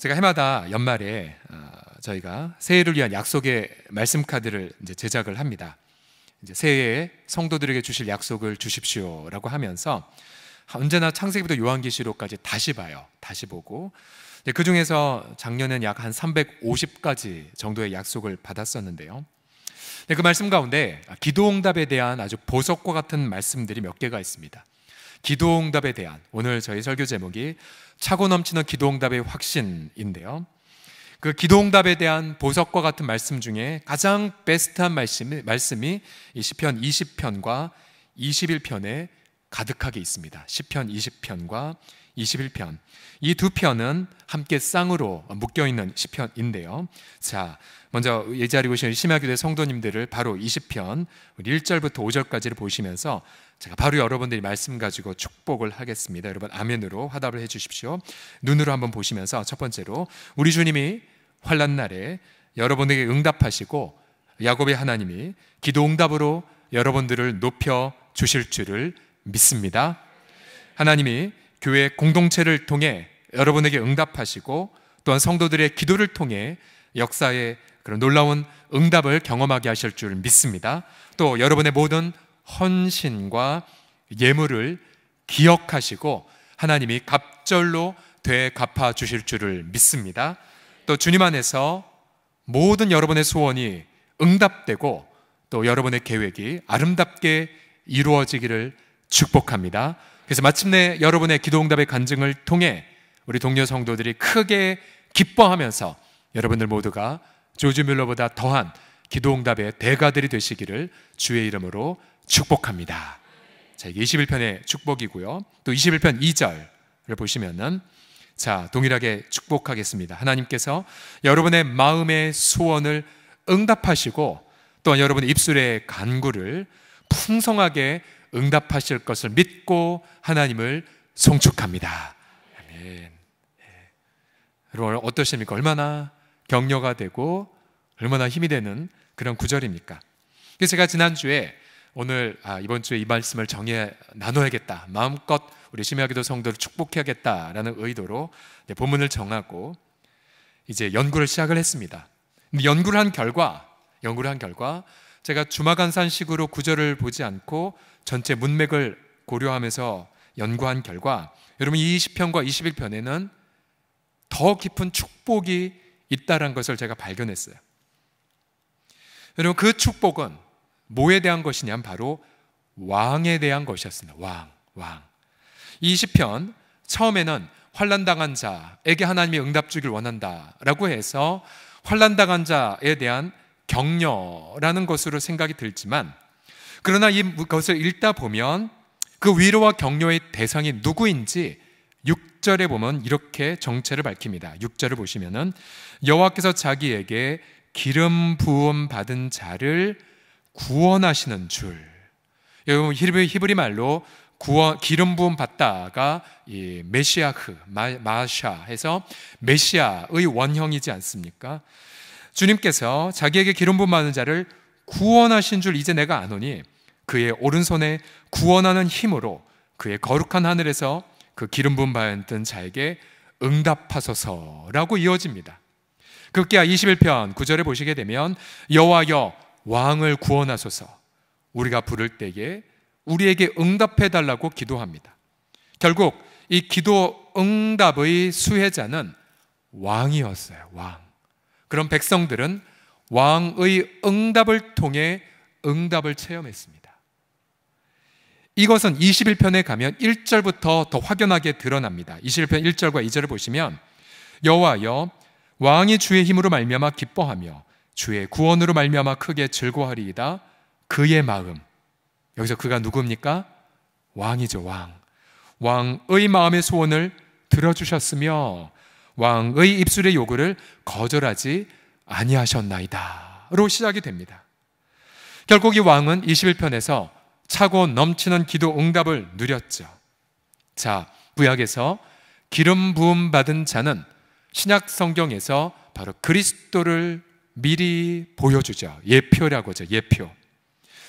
제가 해마다 연말에 어, 저희가 새해를 위한 약속의 말씀 카드를 이제 제작을 합니다. 이제 새해에 성도들에게 주실 약속을 주십시오라고 하면서 언제나 창세기부터 요한계시록까지 다시 봐요. 다시 보고 그 중에서 작년엔 약 한 350가지 정도의 약속을 받았었는데요. 그 말씀 가운데 기도 응답에 대한 아주 보석과 같은 말씀들이 몇 개가 있습니다. 기도응답에 대한 오늘 저희 설교 제목이 차고 넘치는 기도응답의 확신인데요. 그 기도응답에 대한 보석과 같은 말씀 중에 가장 베스트한 말씀이, 말씀이 이0편 20편과 21편에 가득하게 있습니다. 1 0편 20편과 21편. 이 두 편은 함께 쌍으로 묶여 있는 시편인데요. 자, 먼저 예자리고 오신 심야교대 성도님들을 바로 20편 1절부터 5절까지를 보시면서 제가 바로 여러분들이 말씀 가지고 축복을 하겠습니다. 여러분 아멘으로 화답을 해 주십시오. 눈으로 한번 보시면서 첫 번째로 우리 주님이 환난 날에 여러분에게 응답하시고 야곱의 하나님이 기도 응답으로 여러분들을 높여 주실 줄을 믿습니다. 하나님이 교회 공동체를 통해 여러분에게 응답하시고 또한 성도들의 기도를 통해 역사의 그런 놀라운 응답을 경험하게 하실 줄 믿습니다. 또 여러분의 모든 헌신과 예물을 기억하시고 하나님이 갑절로 되 갚아 주실 줄을 믿습니다. 또 주님 안에서 모든 여러분의 소원이 응답되고 또 여러분의 계획이 아름답게 이루어지기를 축복합니다. 그래서 마침내 여러분의 기도응답의 간증을 통해 우리 동료 성도들이 크게 기뻐하면서 여러분들 모두가 조지 뮬러보다 더한 기도응답의 대가들이 되시기를 주의 이름으로 축복합니다. 자, 이게 21편의 축복이고요. 또 21편 2절을 보시면은 자, 동일하게 축복하겠습니다. 하나님께서 여러분의 마음의 소원을 응답하시고 또한 여러분의 입술의 간구를 풍성하게 응답하실 것을 믿고 하나님을 송축합니다. 아멘. 예. 여러분 어떠십니까? 얼마나 격려가 되고 얼마나 힘이 되는 그런 구절입니까? 제가 지난주에 오늘 아, 이번 주에 이 말씀을 정해 나눠야겠다. 마음껏 우리 심야기도 성도를 축복해야겠다라는 의도로 본문을 정하고 이제 연구를 시작을 했습니다. 연구를 한 결과, 연구를 한 결과 제가 주마간산식으로 구절을 보지 않고 전체 문맥을 고려하면서 연구한 결과 여러분 이 20편과 21편에는 더 깊은 축복이 있다는 것을 제가 발견했어요. 여러분 그 축복은 뭐에 대한 것이냐면 바로 왕에 대한 것이었습니다. 왕, 왕. 20편 처음에는 환난 당한 자에게 하나님이 응답 주길 원한다라고 해서 환난 당한 자에 대한 격려라는 것으로 생각이 들지만 그러나 이것을 읽다 보면 그 위로와 격려의 대상이 누구인지 6절에 보면 이렇게 정체를 밝힙니다. 6절을 보시면은 여호와께서 자기에게 기름 부음 받은 자를 구원하시는 줄. 여러분 히브리, 히브리 말로 구원 기름 부음 받다가 이 메시아흐 마, 샤 해서 메시아의 원형이지 않습니까? 주님께서 자기에게 기름 부음 받은 자를 구원하신 줄 이제 내가 아노니 그의 오른손에 구원하는 힘으로 그의 거룩한 하늘에서 그 기름 부음 받은 자에게 응답하소서라고 이어집니다. 급기야 21편 9절에 보시게 되면 여호와여 왕을 구원하소서 우리가 부를 때에 우리에게 응답해 달라고 기도합니다. 결국 이 기도 응답의 수혜자는 왕이었어요. 왕. 그럼 백성들은 왕의 응답을 통해 응답을 체험했습니다. 이것은 21편에 가면 1절부터 더 확연하게 드러납니다. 21편 1절과 2절을 보시면 여호와여 왕이 주의 힘으로 말미암아 기뻐하며 주의 구원으로 말미암아 크게 즐거워하리이다. 그의 마음 여기서 그가 누굽니까? 왕이죠, 왕. 왕의 마음의 소원을 들어주셨으며 왕의 입술의 요구를 거절하지 아니하셨나이다로 시작이 됩니다. 결국 이 왕은 21편에서 차고 넘치는 기도 응답을 누렸죠. 자, 구약에서 기름 부음 받은 자는 신약 성경에서 바로 그리스도를 미리 보여주죠. 예표라고 죠 예표.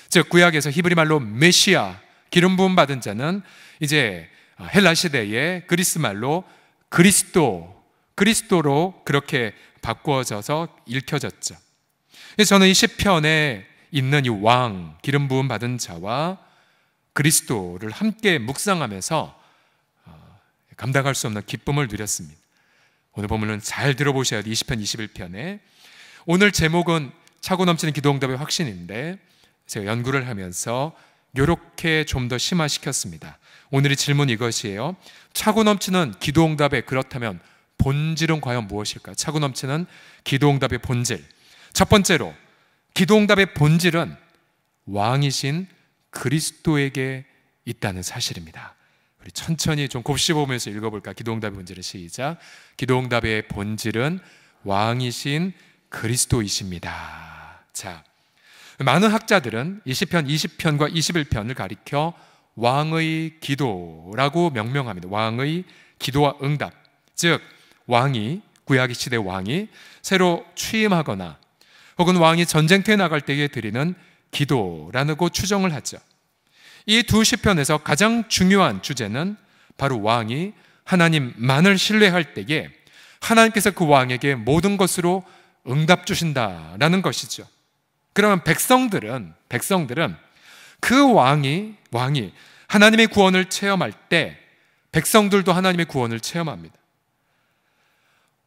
즉 구약에서 히브리 말로 메시아 기름 부음 받은 자는 이제 헬라 시대의 그리스 말로 그리스도 그리스도로 그렇게 바꾸어져서 읽혀졌죠. 저는 이 시편의 있는 이 왕, 기름 부음 받은 자와 그리스도를 함께 묵상하면서 어, 감당할 수 없는 기쁨을 누렸습니다. 오늘 본문은 잘 들어보셔야 돼 20편 21편에 오늘 제목은 차고 넘치는 기도응답의 확신인데 제가 연구를 하면서 요렇게 좀 더 심화시켰습니다. 오늘의 질문 이것이에요. 차고 넘치는 기도응답의 그렇다면 본질은 과연 무엇일까? 차고 넘치는 기도응답의 본질. 첫 번째로 기도응답의 본질은 왕이신 그리스도에게 있다는 사실입니다. 우리 천천히 좀 곱씹어보면서 읽어볼까? 기도응답의 본질은 시작. 기도응답의 본질은 왕이신 그리스도이십니다. 자, 많은 학자들은 20편, 20편과 21편을 가리켜 왕의 기도라고 명명합니다. 왕의 기도와 응답. 즉, 왕이, 구약의 시대 왕이 새로 취임하거나 혹은 왕이 전쟁터에 나갈 때에 드리는 기도라고 추정을 하죠. 이 두 시편에서 가장 중요한 주제는 바로 왕이 하나님만을 신뢰할 때에 하나님께서 그 왕에게 모든 것으로 응답 주신다라는 것이죠. 그러면 백성들은 백성들은 그 왕이 왕이 하나님의 구원을 체험할 때 백성들도 하나님의 구원을 체험합니다.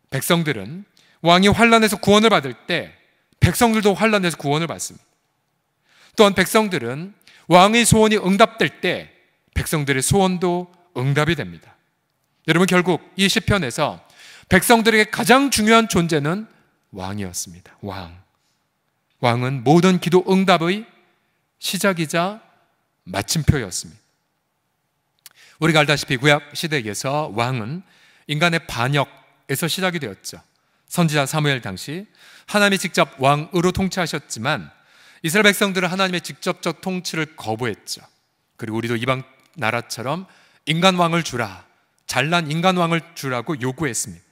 백성들은 왕이 환란에서 구원을 받을 때 백성들도 환란에서 구원을 받습니다. 또한 백성들은 왕의 소원이 응답될 때 백성들의 소원도 응답이 됩니다. 여러분 결국 이 시편에서 백성들에게 가장 중요한 존재는 왕이었습니다. 왕. 왕은 모든 기도 응답의 시작이자 마침표였습니다. 우리가 알다시피 구약 시대에서 왕은 인간의 반역에서 시작이 되었죠. 선지자 사무엘 당시 하나님이 직접 왕으로 통치하셨지만 이스라엘 백성들은 하나님의 직접적 통치를 거부했죠. 그리고 우리도 이방 나라처럼 인간 왕을 주라. 잘난 인간 왕을 주라고 요구했습니다.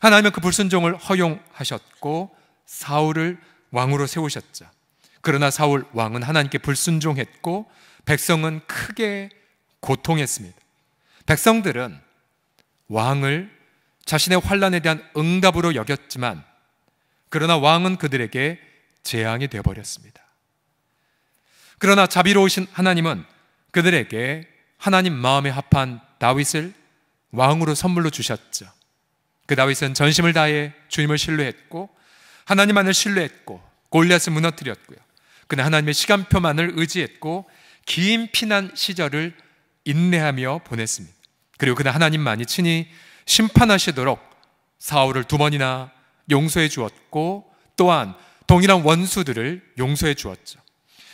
하나님은 그 불순종을 허용하셨고 사울을 왕으로 세우셨죠. 그러나 사울 왕은 하나님께 불순종했고 백성은 크게 고통했습니다. 백성들은 왕을 자신의 환란에 대한 응답으로 여겼지만 그러나 왕은 그들에게 재앙이 되어 버렸습니다. 그러나 자비로우신 하나님은 그들에게 하나님 마음에 합한 다윗을 왕으로 선물로 주셨죠. 그 다윗은 전심을 다해 주님을 신뢰했고 하나님만을 신뢰했고 골리앗을 무너뜨렸고요. 그는 하나님의 시간표만을 의지했고 긴 피난 시절을 인내하며 보냈습니다. 그리고 그는 하나님만이 친히 심판하시도록 사울을 두 번이나 용서해 주었고 또한 동일한 원수들을 용서해 주었죠.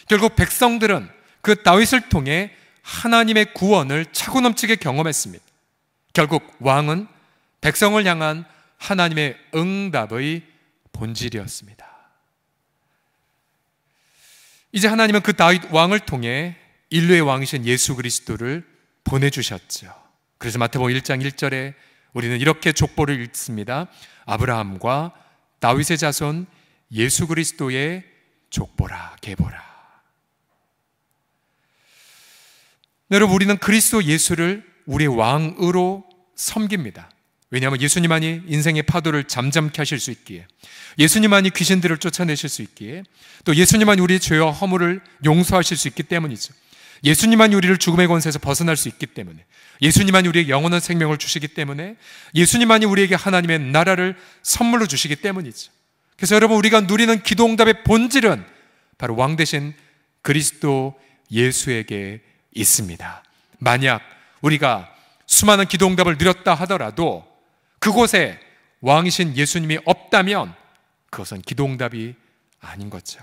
결국 백성들은 그 다윗을 통해 하나님의 구원을 차고 넘치게 경험했습니다. 결국 왕은 백성을 향한 하나님의 응답의 본질이었습니다. 이제 하나님은 그 다윗 왕을 통해 인류의 왕이신 예수 그리스도를 보내주셨죠. 그래서 마태복 1장 1절에 우리는 이렇게 족보를 읽습니다. 아브라함과 다윗의 자손 예수 그리스도의 족보라 계보라. 네, 여러분 우리는 그리스도 예수를 우리 왕으로 섬깁니다. 왜냐하면 예수님만이 인생의 파도를 잠잠케 하실 수 있기에 예수님만이 귀신들을 쫓아내실 수 있기에 또 예수님만이 우리의 죄와 허물을 용서하실 수 있기 때문이죠. 예수님만 우리를 죽음의 권세에서 벗어날 수 있기 때문에 예수님만 이 우리에게 영원한 생명을 주시기 때문에 예수님만이 우리에게 하나님의 나라를 선물로 주시기 때문이죠. 그래서 여러분 우리가 누리는 기도 응답의 본질은 바로 왕 대신 그리스도 예수에게 있습니다. 만약 우리가 수많은 기도 응답을 누렸다 하더라도 그곳에 왕이신 예수님이 없다면 그것은 기도 응답이 아닌 거죠.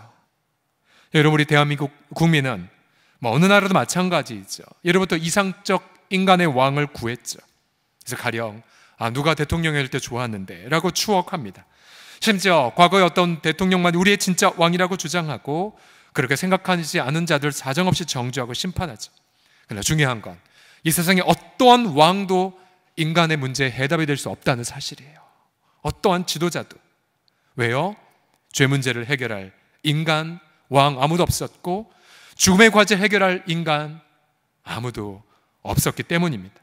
여러분 우리 대한민국 국민은 뭐 어느 나라도 마찬가지이죠. 예로부터 이상적 인간의 왕을 구했죠. 그래서 가령 아 누가 대통령일 때 좋았는데라고 추억합니다. 심지어 과거의 어떤 대통령만 우리의 진짜 왕이라고 주장하고 그렇게 생각하지 않은 자들 사정없이 정죄하고 심판하죠. 그러나 중요한 건 이 세상의 어떠한 왕도 인간의 문제에 해답이 될 수 없다는 사실이에요. 어떠한 지도자도. 왜요? 죄 문제를 해결할 인간 왕 아무도 없었고 죽음의 과제 해결할 인간 아무도 없었기 때문입니다.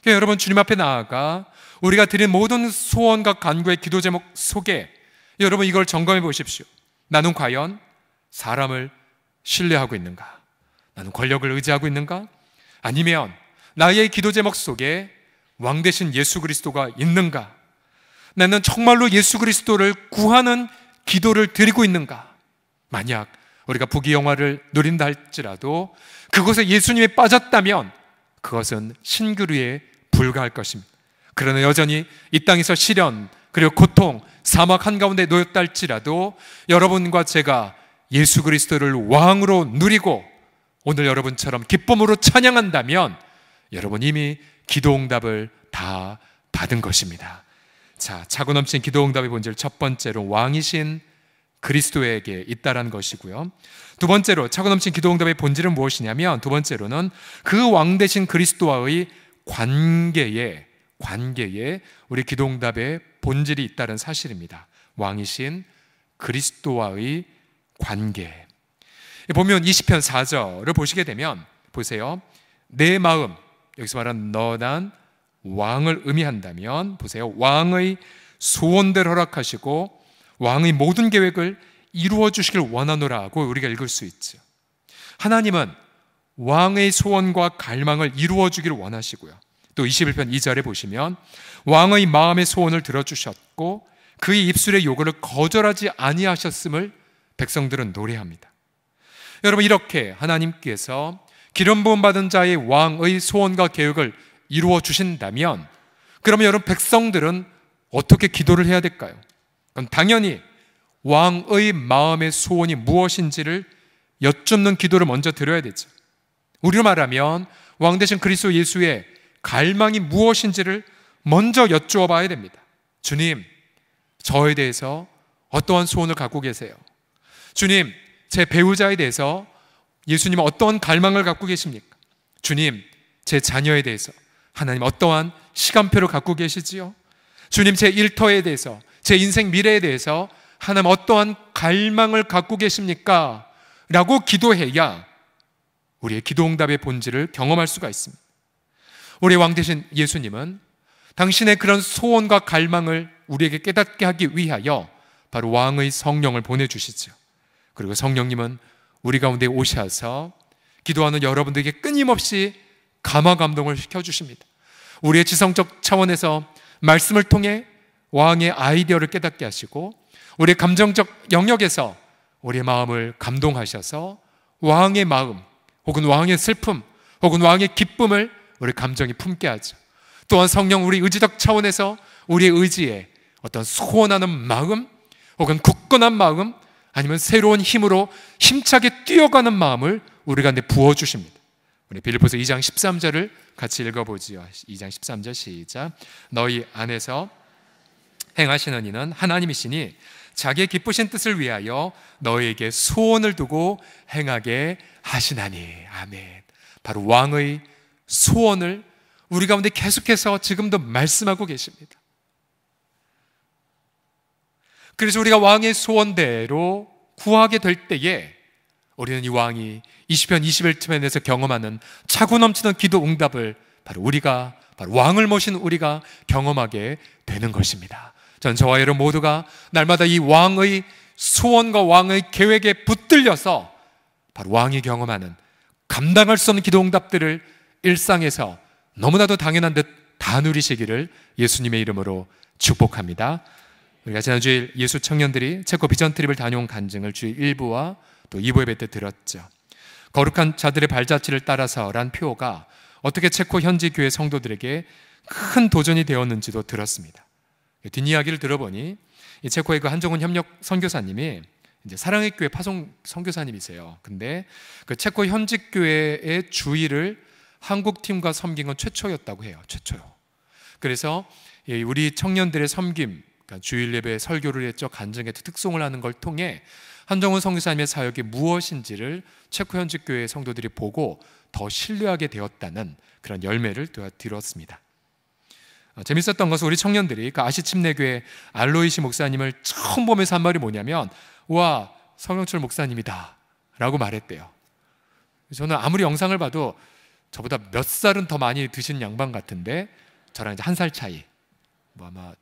그러니까 여러분 주님 앞에 나아가 우리가 드린 모든 소원과 간구의 기도 제목 속에 여러분 이걸 점검해 보십시오. 나는 과연 사람을 신뢰하고 있는가? 나는 권력을 의지하고 있는가? 아니면 나의 기도 제목 속에 왕 대신 예수 그리스도가 있는가? 나는 정말로 예수 그리스도를 구하는 기도를 드리고 있는가? 만약 우리가 부귀 영화를 누린다 할지라도 그곳에 예수님이 빠졌다면 그것은 신교류에 불과할 것입니다. 그러나 여전히 이 땅에서 시련 그리고 고통 사막 한가운데 놓였다 할지라도 여러분과 제가 예수 그리스도를 왕으로 누리고 오늘 여러분처럼 기쁨으로 찬양한다면 여러분 이미 기도 응답을 다 받은 것입니다. 자, 차고 넘친 기도 응답의 본질 첫 번째로 왕이신 그리스도에게 있다라는 것이고요. 두 번째로 차고 넘친 기도 응답의 본질은 무엇이냐면 두 번째로는 그 왕 대신 그리스도와의 관계에 관계에 우리 기도 응답의 본질이 있다는 사실입니다. 왕이신 그리스도와의 관계. 보면 20편 4절을 보시게 되면 보세요. 내 마음 여기서 말하는 너난 왕을 의미한다면 보세요. 왕의 소원대 허락하시고 왕의 모든 계획을 이루어 주시길 원하노라 하고 우리가 읽을 수 있죠. 하나님은 왕의 소원과 갈망을 이루어 주기를 원하시고요. 또 21편 2절에 보시면 왕의 마음의 소원을 들어 주셨고 그의 입술의 요구를 거절하지 아니하셨음을 백성들은 노래합니다. 여러분 이렇게 하나님께서 기름 부음 받은 자의 왕의 소원과 계획을 이루어 주신다면 그러면 여러분 백성들은 어떻게 기도를 해야 될까요? 그럼 당연히 왕의 마음의 소원이 무엇인지를 여쭙는 기도를 먼저 드려야 되죠. 우리로 말하면 왕 대신 그리스도 예수의 갈망이 무엇인지를 먼저 여쭈어 봐야 됩니다. 주님, 저에 대해서 어떠한 소원을 갖고 계세요? 주님, 제 배우자에 대해서 예수님은 어떠한 갈망을 갖고 계십니까? 주님, 제 자녀에 대해서 하나님 어떠한 시간표를 갖고 계시지요? 주님, 제 일터에 대해서 제 인생 미래에 대해서 하나님 어떠한 갈망을 갖고 계십니까? 라고 기도해야 우리의 기도 응답의 본질을 경험할 수가 있습니다. 우리왕 대신 예수님은 당신의 그런 소원과 갈망을 우리에게 깨닫게 하기 위하여 바로 왕의 성령을 보내주시죠. 그리고 성령님은 우리 가운데 오셔서 기도하는 여러분들에게 끊임없이 감화 감동을 시켜주십니다. 우리의 지성적 차원에서 말씀을 통해 왕의 아이디어를 깨닫게 하시고 우리 감정적 영역에서 우리의 마음을 감동하셔서 왕의 마음 혹은 왕의 슬픔 혹은 왕의 기쁨을 우리 감정이 품게 하죠. 또한 성령 우리 의지적 차원에서 우리의 의지에 어떤 소원하는 마음 혹은 굳건한 마음 아니면 새로운 힘으로 힘차게 뛰어가는 마음을 우리 가운데 부어 주십니다. 우리 빌립보서 2장 13절을 같이 읽어보지요. 2장 13절 시작. 너희 안에서 행하시는 이는 하나님이시니 자기의 기쁘신 뜻을 위하여 너희에게 소원을 두고 행하게 하시나니. 아멘. 바로 왕의 소원을 우리 가운데 계속해서 지금도 말씀하고 계십니다. 그래서 우리가 왕의 소원대로 구하게 될 때에 우리는 이 왕이 20편 21편에서 경험하는 차고 넘치는 기도 응답을 바로 우리가 바로 왕을 모신 우리가 경험하게 되는 것입니다. 전 저와 여러분 모두가 날마다 이 왕의 소원과 왕의 계획에 붙들려서 바로 왕이 경험하는 감당할 수 없는 기도 응답들을 일상에서 너무나도 당연한 듯 다 누리시기를 예수님의 이름으로 축복합니다. 우리가 지난주에 예수 청년들이 체코 비전 트립을 다녀온 간증을 주 1부와 또 2부 에배때 들었죠. 거룩한 자들의 발자취를 따라서란 표어가 어떻게 체코 현지 교회 성도들에게 큰 도전이 되었는지도 들었습니다. 뒷이야기를 들어보니 체코의 그 한정훈 협력 선교사님이 이제 사랑의 교회 파송 선교사님이세요. 근데 그 체코 현직 교회의 주의를 한국 팀과 섬긴 건 최초였다고 해요. 최초요. 그래서 우리 청년들의 섬김, 그러니까 주일 예배 설교를 했죠. 간증의 특송을 하는 걸 통해 한정훈 선교사님의 사역이 무엇인지를 체코 현직 교회 성도들이 보고 더 신뢰하게 되었다는 그런 열매를 들었습니다. 어, 재밌었던 것은 우리 청년들이 그아시침내교회 알로이시 목사님을 처음 보면서 한 말이 뭐냐면 와 성영철 목사님이다 라고 말했대요 저는 아무리 영상을 봐도 저보다 몇 살은 더 많이 드신 양반 같은데 저랑 이제 한 살 차이 뭐 아마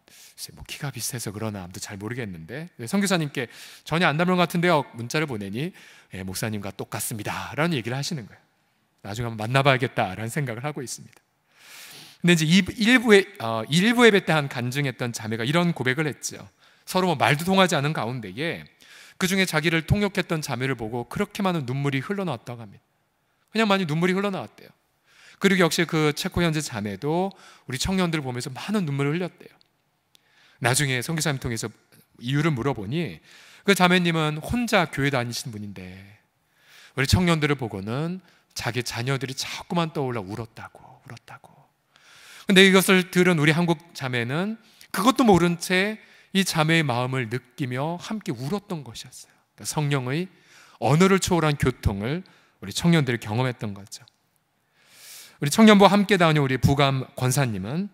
뭐 키가 비슷해서 그러나 아무도 잘 모르겠는데 네, 성교사님께 전혀 안 닮은 것 같은데요 문자를 보내니 예, 목사님과 똑같습니다라는 얘기를 하시는 거예요 나중에 한번 만나봐야겠다라는 생각을 하고 있습니다 근데 이제 일부에 어, 일부 예배 한 간증했던 자매가 이런 고백을 했죠. 서로 뭐 말도 통하지 않은 가운데에 그 중에 자기를 통역했던 자매를 보고 그렇게 많은 눈물이 흘러나왔다고 합니다. 그냥 많이 눈물이 흘러나왔대요. 그리고 역시 그 체코 현지 자매도 우리 청년들을 보면서 많은 눈물을 흘렸대요. 나중에 성교사님 통해서 이유를 물어보니 그 자매님은 혼자 교회 다니시는 분인데 우리 청년들을 보고는 자기 자녀들이 자꾸만 떠올라 울었다고 울었다고 근데 이것을 들은 우리 한국 자매는 그것도 모른 채 이 자매의 마음을 느끼며 함께 울었던 것이었어요. 그러니까 성령의 언어를 초월한 교통을 우리 청년들이 경험했던 거죠. 우리 청년부 함께 다녀 우리 부감 권사님은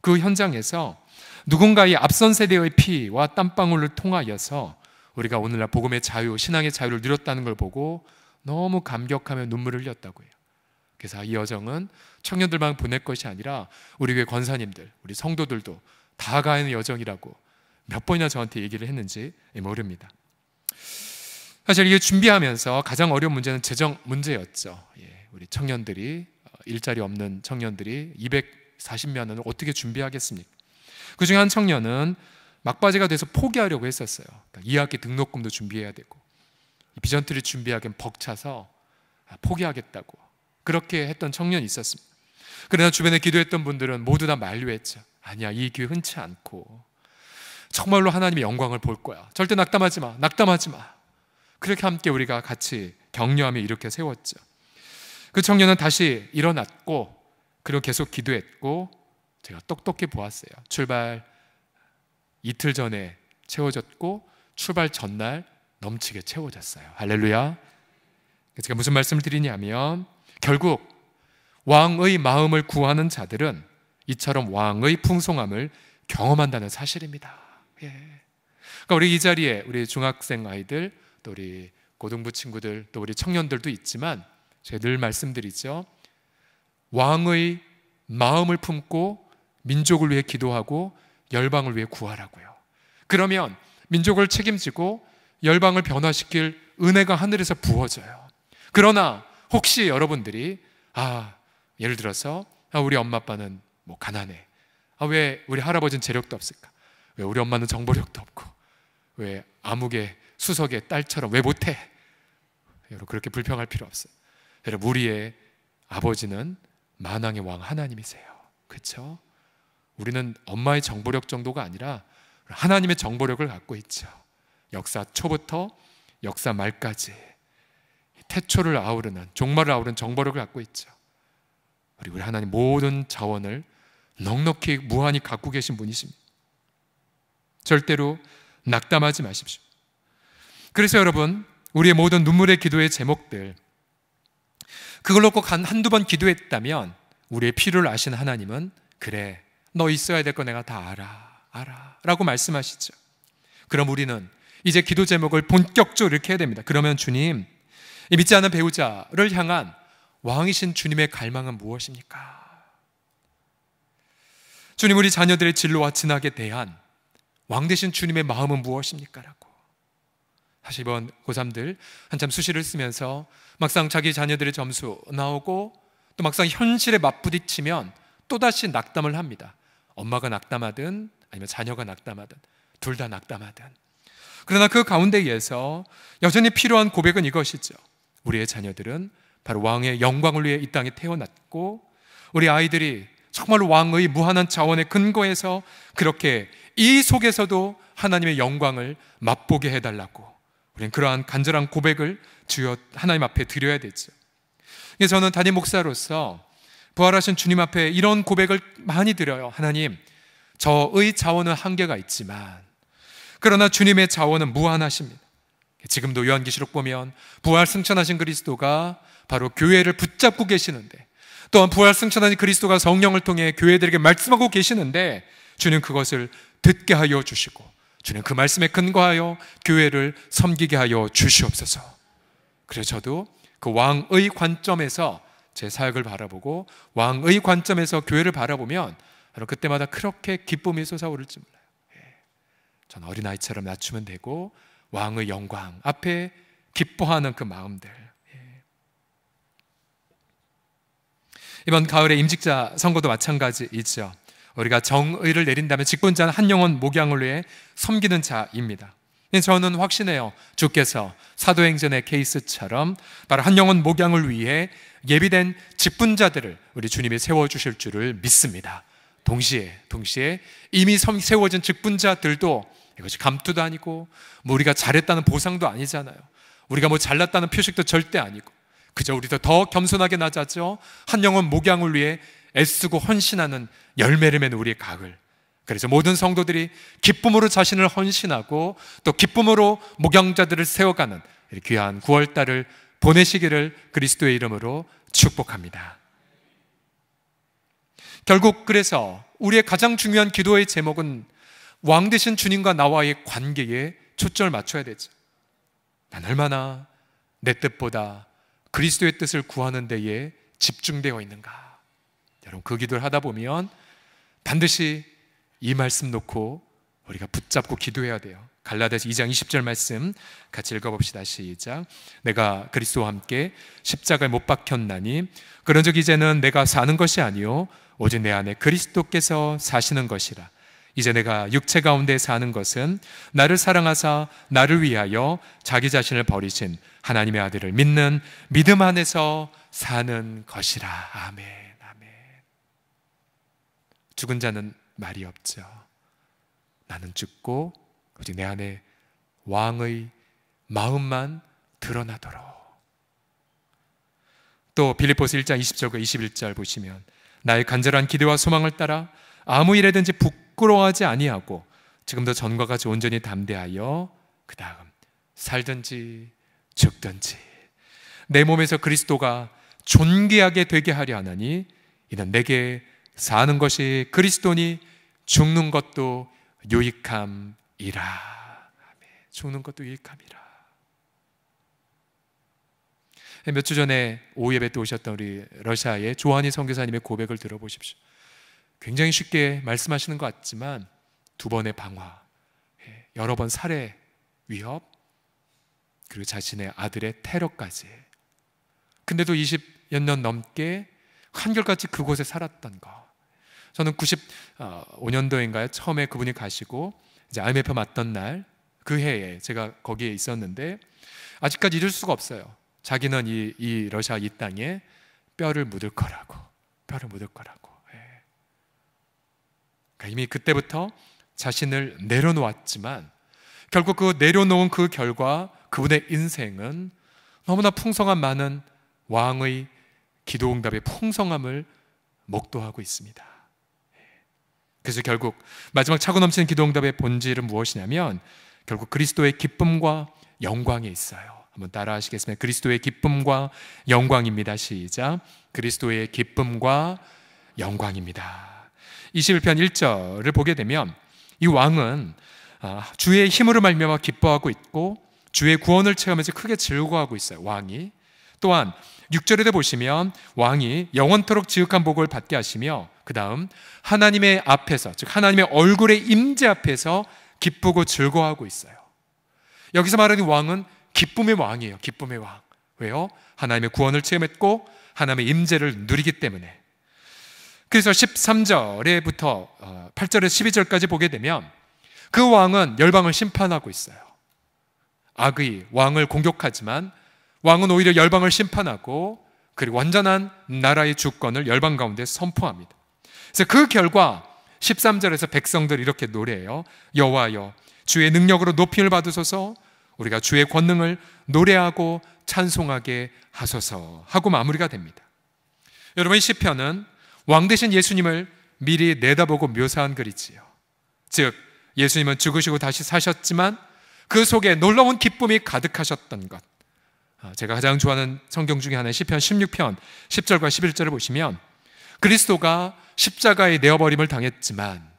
그 현장에서 누군가의 앞선 세대의 피와 땀방울을 통하여서 우리가 오늘날 복음의 자유, 신앙의 자유를 누렸다는 걸 보고 너무 감격하며 눈물을 흘렸다고 해요. 그래서 이 여정은 청년들만 보낼 것이 아니라 우리 교회 권사님들, 우리 성도들도 다가가는 여정이라고 몇 번이나 저한테 얘기를 했는지 모릅니다. 사실 이게 준비하면서 가장 어려운 문제는 재정 문제였죠. 예, 우리 청년들이 어, 일자리 없는 청년들이 240만 을 어떻게 준비하겠습니까? 그 중에 한 청년은 막바지가 돼서 포기하려고 했었어요. 그러니까 2학기 등록금도 준비해야 되고 비전트를 준비하기엔 벅차서 아, 포기하겠다고 그렇게 했던 청년이 있었습니다. 그러나 주변에 기도했던 분들은 모두 다 만류했죠. 아니야, 이 기회 흔치 않고. 정말로 하나님의 영광을 볼 거야. 절대 낙담하지 마, 낙담하지 마. 그렇게 함께 우리가 같이 격려하며 이렇게 세웠죠. 그 청년은 다시 일어났고, 그리고 계속 기도했고, 제가 똑똑히 보았어요. 출발 이틀 전에 채워졌고, 출발 전날 넘치게 채워졌어요. 할렐루야. 제가 무슨 말씀을 드리냐면, 결국 왕의 마음을 구하는 자들은 이처럼 왕의 풍성함을 경험한다는 사실입니다. 예. 그러니까 우리 이 자리에 우리 중학생 아이들 또 우리 고등부 친구들 또 우리 청년들도 있지만 제가 늘 말씀드리죠. 왕의 마음을 품고 민족을 위해 기도하고 열방을 위해 구하라고요. 그러면 민족을 책임지고 열방을 변화시킬 은혜가 하늘에서 부어져요. 그러나 혹시 여러분들이 아 예를 들어서 아, 우리 엄마 아빠는 뭐 가난해. 아, 왜 우리 할아버지는 재력도 없을까? 왜 우리 엄마는 정보력도 없고 왜 암흑의 수석의 딸처럼 왜 못해? 여러분 그렇게 불평할 필요 없어요. 여러분 우리의 아버지는 만왕의 왕 하나님이세요. 그렇죠? 우리는 엄마의 정보력 정도가 아니라 하나님의 정보력을 갖고 있죠. 역사 초부터 역사 말까지 태초를 아우르는 종말을 아우르는 정보력을 갖고 있죠. 우리 우리 하나님 모든 자원을 넉넉히 무한히 갖고 계신 분이십니다. 절대로 낙담하지 마십시오. 그래서 여러분, 우리의 모든 눈물의 기도의 제목들 그걸로 꼭 한두 번 기도했다면 우리의 필요를 아시는 하나님은 그래, 너 있어야 될 거 내가 다 알아, 알아 라고 말씀하시죠. 그럼 우리는 이제 기도 제목을 본격적으로 이렇게 해야 됩니다. 그러면 주님, 믿지 않는 배우자를 향한 왕이신 주님의 갈망은 무엇입니까? 주님 우리 자녀들의 진로와 진학에 대한 왕 대신 주님의 마음은 무엇입니까? 라고 사실 이번 고3들 한참 수시를 쓰면서 막상 자기 자녀들의 점수 나오고 또 막상 현실에 맞부딪히면 또다시 낙담을 합니다 엄마가 낙담하든 아니면 자녀가 낙담하든 둘 다 낙담하든 그러나 그 가운데에서 여전히 필요한 고백은 이것이죠 우리의 자녀들은 바로 왕의 영광을 위해 이 땅에 태어났고 우리 아이들이 정말 왕의 무한한 자원의 근거에서 그렇게 이 속에서도 하나님의 영광을 맛보게 해달라고 우리는 그러한 간절한 고백을 주여 하나님 앞에 드려야 되죠. 그래서 저는 단임 목사로서 부활하신 주님 앞에 이런 고백을 많이 드려요. 하나님, 저의 자원은 한계가 있지만 그러나 주님의 자원은 무한하십니다. 지금도 요한계시록 보면 부활 승천하신 그리스도가 바로 교회를 붙잡고 계시는데 또한 부활 승천하신 그리스도가 성령을 통해 교회들에게 말씀하고 계시는데 주님 그것을 듣게 하여 주시고 주님 그 말씀에 근거하여 교회를 섬기게 하여 주시옵소서. 그래서 저도 그 왕의 관점에서 제 사역을 바라보고 왕의 관점에서 교회를 바라보면 저는 그때마다 그렇게 기쁨이 솟아오를지 몰라요. 예. 전 어린아이처럼 낮추면 되고 왕의 영광 앞에 기뻐하는 그 마음들. 예. 이번 가을에 임직자 선거도 마찬가지이죠. 우리가 정의를 내린다면 직분자는 한 영혼 목양을 위해 섬기는 자입니다. 예, 저는 확신해요. 주께서 사도행전의 케이스처럼 바로 한 영혼 목양을 위해 예비된 직분자들을 우리 주님이 세워주실 줄을 믿습니다. 동시에, 동시에 이미 세워진 직분자들도 이것이 감투도 아니고 뭐 우리가 잘했다는 보상도 아니잖아요. 우리가 뭐 잘났다는 표식도 절대 아니고 그저 우리도 더 겸손하게 낮자죠한 영혼 목양을 위해 애쓰고 헌신하는 열매를 맺는 우리의 가을. 그래서 모든 성도들이 기쁨으로 자신을 헌신하고 또 기쁨으로 목양자들을 세워가는 귀한 9월달을 보내시기를 그리스도의 이름으로 축복합니다. 결국 그래서 우리의 가장 중요한 기도의 제목은 왕 대신 주님과 나와의 관계에 초점을 맞춰야 되죠. 난 얼마나 내 뜻보다 그리스도의 뜻을 구하는 데에 집중되어 있는가. 여러분, 그 기도를 하다 보면 반드시 이 말씀 놓고 우리가 붙잡고 기도해야 돼요. 갈라디아 2장 20절 말씀 같이 읽어봅시다. 시작. 내가 그리스도와 함께 십자가에 못 박혔나니 그런즉 이제는 내가 사는 것이 아니요 오직 내 안에 그리스도께서 사시는 것이라. 이제 내가 육체 가운데 사는 것은 나를 사랑하사 나를 위하여 자기 자신을 버리신 하나님의 아들을 믿는 믿음 안에서 사는 것이라. 아멘. 아멘. 죽은 자는 말이 없죠. 나는 죽고 오직 내 안에 왕의 마음만 드러나도록. 또빌리포스 1장 20절과 21절 보시면 나의 간절한 기대와 소망을 따라 아무 일에든지 북 부끄러워하지 아니하고 지금도 전과 같이 온전히 담대하여 그 다음 살든지 죽든지 내 몸에서 그리스도가 존귀하게 되게 하려 하나니 이는 내게 사는 것이 그리스도니 죽는 것도 유익함이라 죽는 것도 유익함이라 예, 몇주 전에 오후에 뵙때 오셨던 우리 러시아의 조한이 선교사님의 고백을 들어보십시오 굉장히 쉽게 말씀하시는 것 같지만 두 번의 방화, 예, 여러 번 살해 위협, 그리고 자신의 아들의 테러까지. 근데도 20여 년 넘게 한결같이 그곳에 살았던 거. 저는 95년도인가요? 어, 처음에 그분이 가시고 이제 IMF 맞던 날 그 해에 제가 거기에 있었는데 아직까지 잊을 수가 없어요. 자기는 이, 이 러시아 이 땅에 뼈를 묻을 거라고 뼈를 묻을 거라고 그러니까 이미 그때부터 자신을 내려놓았지만 결국 그 내려놓은 그 결과 그분의 인생은 너무나 풍성한 많은 왕의 기도응답의 풍성함을 목도하고 있습니다. 예. 그래서 결국 마지막 차고 넘치는 기도응답의 본질은 무엇이냐면 결국 그리스도의 기쁨과 영광이 있어요. 한번 따라하시겠습니다. 그리스도의 기쁨과 영광입니다. 시작. 그리스도의 기쁨과 영광입니다. 21편 1절을 보게 되면 이 왕은 아, 주의 힘으로 말미암아 기뻐하고 있고 주의 구원을 체험해서 크게 즐거워하고 있어요. 왕이 또한 6절에도 보시면 왕이 영원토록 지극한 복을 받게 하시며 그 다음 하나님의 앞에서 즉 하나님의 얼굴의 임재 앞에서 기쁘고 즐거워하고 있어요. 여기서 말하는 왕은 기쁨의 왕이에요. 기쁨의 왕. 왜요? 하나님의 구원을 체험했고 하나님의 임재를 누리기 때문에 그래서 13절에부터 8절에서 어, 12절까지 보게 되면 그 왕은 열방을 심판하고 있어요. 악의 아, 왕을 공격하지만 왕은 오히려 열방을 심판하고 그리고 완전한 나라의 주권을 열방 가운데 선포합니다. 그래서 그 결과 13절에서 백성들 이렇게 노래해요. 여호와여 주의 능력으로 높임을 받으소서 우리가 주의 권능을 노래하고 찬송하게 하소서 하고 마무리가 됩니다. 여러분 시편은 왕 대신 예수님을 미리 내다보고 묘사한 글이지요. 즉, 예수님은 죽으시고 다시 사셨지만 그 속에 놀라운 기쁨이 가득하셨던 것. 아, 제가 가장 좋아하는 성경 중에 하나인 시편 16편 10절과 11절을 보시면 그리스도가 십자가에 내어버림을 당했지만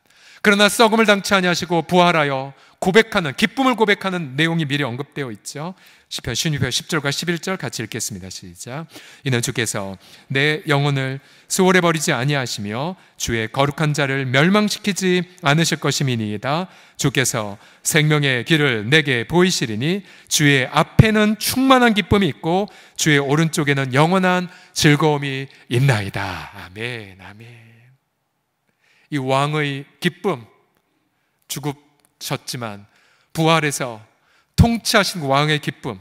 그러나 썩음을 당치 아니하시고 부활하여 고백하는 기쁨을 고백하는 내용이 미리 언급되어 있죠. 시편 16편 10절과 11절 같이 읽겠습니다. 시작. 이는 주께서 내 영혼을 수월해 버리지 아니하시며 주의 거룩한 자를 멸망시키지 않으실 것임이니이다. 주께서 생명의 길을 내게 보이시리니 주의 앞에는 충만한 기쁨이 있고 주의 오른쪽에는 영원한 즐거움이 있나이다. 아멘. 아멘. 이 왕의 기쁨 죽으셨지만 부활해서 통치하신 왕의 기쁨.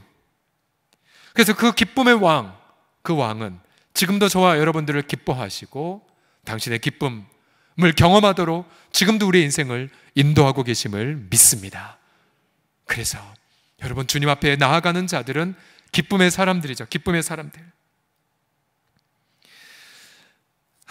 그래서 그 기쁨의 왕, 그 왕은 지금도 저와 여러분들을 기뻐하시고 당신의 기쁨을 경험하도록 지금도 우리 인생을 인도하고 계심을 믿습니다. 그래서 여러분 주님 앞에 나아가는 자들은 기쁨의 사람들이죠. 기쁨의 사람들.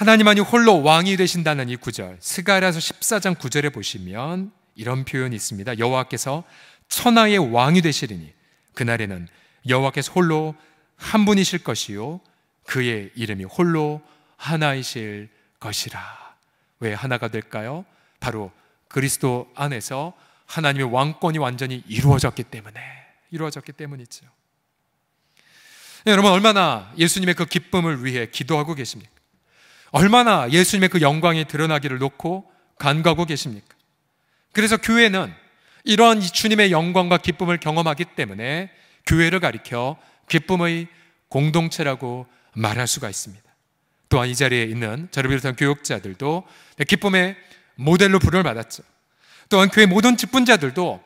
하나님만이 홀로 왕이 되신다는 이 구절 스가랴서 14장 9절에 보시면 이런 표현이 있습니다. 여호와께서 천하의 왕이 되시리니 그날에는 여호와께서 홀로 한 분이실 것이요 그의 이름이 홀로 하나이실 것이라. 왜 하나가 될까요? 바로 그리스도 안에서 하나님의 왕권이 완전히 이루어졌기 때문에 이루어졌기 때문이죠. 네, 여러분 얼마나 예수님의 그 기쁨을 위해 기도하고 계십니까? 얼마나 예수님의 그 영광이 드러나기를 놓고 간과하고 계십니까? 그래서 교회는 이러한 주님의 영광과 기쁨을 경험하기 때문에 교회를 가리켜 기쁨의 공동체라고 말할 수가 있습니다. 또한 이 자리에 있는 저를 비롯한 교육자들도 네, 기쁨의 모델로 부름을 받았죠. 또한 교회 모든 직분자들도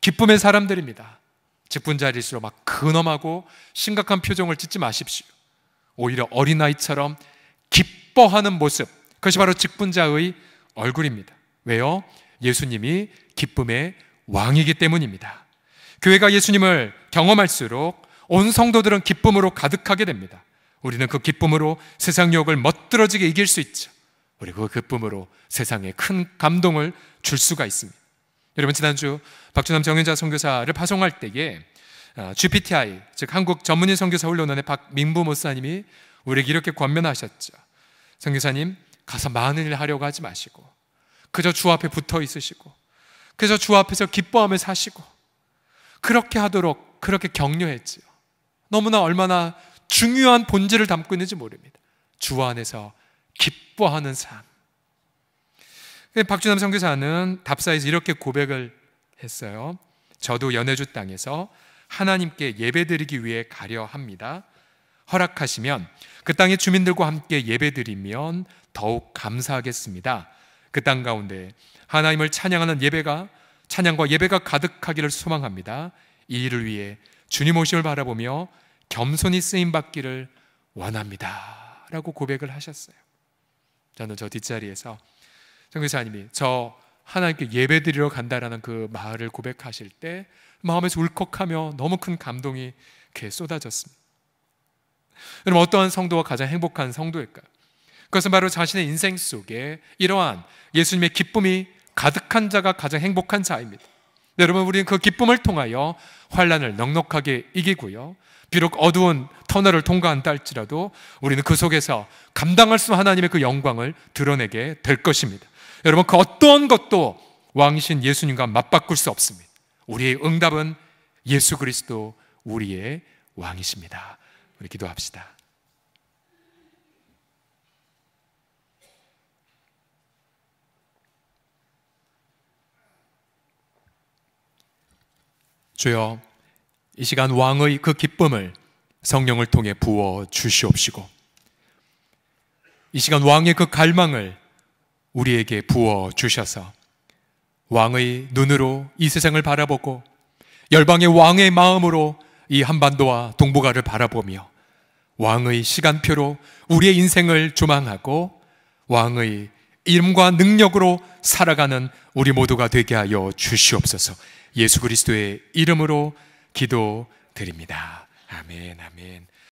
기쁨의 사람들입니다. 직분자일수록 막 근엄하고 심각한 표정을 짓지 마십시오. 오히려 어린아이처럼 기쁨 기뻐하는 모습. 그것이 바로 직분자의 얼굴입니다. 왜요? 예수님이 기쁨의 왕이기 때문입니다. 교회가 예수님을 경험할수록 온 성도들은 기쁨으로 가득하게 됩니다. 우리는 그 기쁨으로 세상 욕을 멋들어지게 이길 수 있죠. 우리 그 기쁨으로 세상에 큰 감동을 줄 수가 있습니다. 여러분 지난주 박준남 정연자 선교사를 파송할 때에 아, GPTI 즉 한국 전문인 선교사 훈련원의 박민부 목사님이 우리에게 이렇게 권면하셨죠. 성교사님 가서 많은 일을 하려고 하지 마시고 그저 주 앞에 붙어 있으시고 그저주 앞에서 기뻐하며 사시고 그렇게 하도록 그렇게 격려했지요. 너무나 얼마나 중요한 본질을 담고 있는지 모릅니다. 주 안에서 기뻐하는 삶. 그 박준남 선교사는 답사에서 이렇게 고백을 했어요. 저도 연해주 땅에서 하나님께 예배드리기 위해 가려 합니다. 허락하시면 그 땅의 주민들과 함께 예배드리면 더욱 감사하겠습니다. 그 땅 가운데 하나님을 찬양하는 예배가 찬양과 예배가 가득하기를 소망합니다. 이 일을 위해 주님 오심을 바라보며 겸손히 쓰임 받기를 원합니다. 라고 고백을 하셨어요. 저는 저 뒷자리에서 정교사님이 저 하나님께 예배 드리러 간다라는 그 말을 고백하실 때 마음에서 울컥하며 너무 큰 감동이 쏟아졌습니다. 여러분 어떠한 성도가 가장 행복한 성도일까요? 그것은 바로 자신의 인생 속에 이러한 예수님의 기쁨이 가득한 자가 가장 행복한 자입니다. 네, 여러분 우리는 그 기쁨을 통하여 환란을 넉넉하게 이기고요. 비록 어두운 터널을 통과한다 할지라도 우리는 그 속에서 감당할 수 하나님의 그 영광을 드러내게 될 것입니다. 여러분 그 어떤 것도 왕신 예수님과 맞바꿀 수 없습니다. 우리의 응답은 예수 그리스도 우리의 왕이십니다. 우리 기도합시다. 주여, 이 시간 왕의 그 기쁨을 성령을 통해 부어 주시옵시고, 이 시간 왕의 그 갈망을 우리에게 부어 주셔서 왕의 눈으로 이 세상을 바라보고 열방의 왕의 마음으로 이 한반도와 동북아를 바라보며 왕의 시간표로 우리의 인생을 조망하고 왕의 이름과 능력으로 살아가는 우리 모두가 되게 하여 주시옵소서 예수 그리스도의 이름으로 기도드립니다. 아멘, 아멘.